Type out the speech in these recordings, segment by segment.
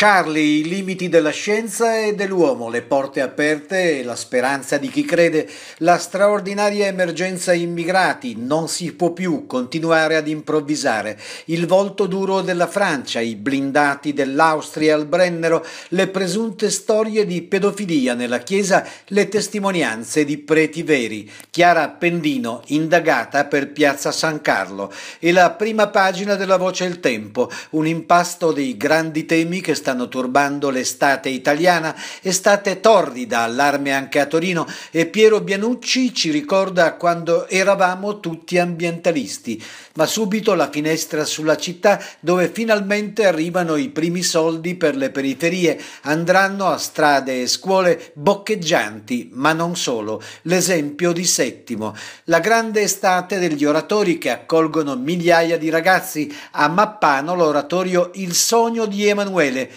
Charlie, i limiti della scienza e dell'uomo, le porte aperte e la speranza di chi crede, la straordinaria emergenza immigrati, non si può più continuare ad improvvisare, il volto duro della Francia, i blindati dell'Austria al Brennero, le presunte storie di pedofilia nella Chiesa, le testimonianze di preti veri, Chiara Pendino indagata per Piazza San Carlo e la prima pagina della voce Il Tempo, un impasto dei grandi temi che stanno stanno turbando l'estate italiana, estate torrida, allarme anche a Torino e Piero Bianucci ci ricorda quando eravamo tutti ambientalisti, ma subito la finestra sulla città dove finalmente arrivano i primi soldi per le periferie, andranno a strade e scuole boccheggianti, ma non solo, l'esempio di Settimo, la grande estate degli oratori che accolgono migliaia di ragazzi, a Mappano l'oratorio Il sogno di Emanuele,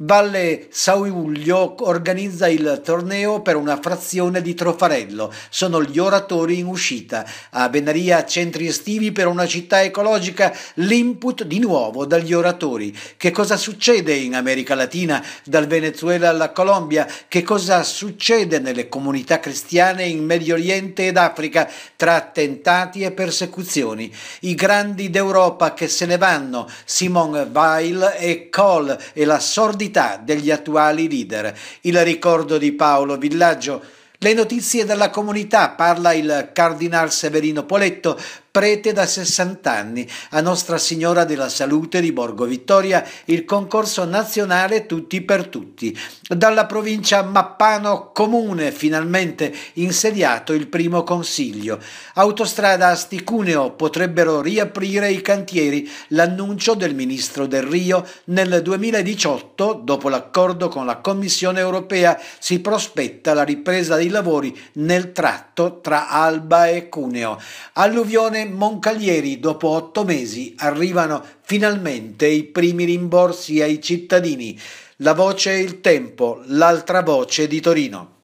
Valle Sauiuglio organizza il torneo per una frazione di Trofarello. Sono gli oratori in uscita. A Venaria centri estivi per una città ecologica, l'input di nuovo dagli oratori. Che cosa succede in America Latina, dal Venezuela alla Colombia? Che cosa succede nelle comunità cristiane in Medio Oriente ed Africa tra attentati e persecuzioni? I grandi d'Europa che se ne vanno, Simon Weil e Kohl e la sordità l'attività degli attuali leader, il ricordo di Paolo Villaggio, le notizie della comunità, parla il Cardinal Severino Poletto, prete da 60 anni, a Nostra Signora della Salute di Borgo Vittoria il concorso nazionale Tutti per Tutti. Dalla provincia Mappano Comune finalmente insediato il primo consiglio. Autostrada Asticuneo potrebbero riaprire i cantieri, l'annuncio del ministro Del Rio nel 2018 dopo l'accordo con la Commissione europea si prospetta la ripresa dei lavori nel tratto tra Alba e Cuneo. Alluvione Simone Moncalieri, dopo otto mesi arrivano finalmente i primi rimborsi ai cittadini. La voce e il tempo, l'altra voce di Torino.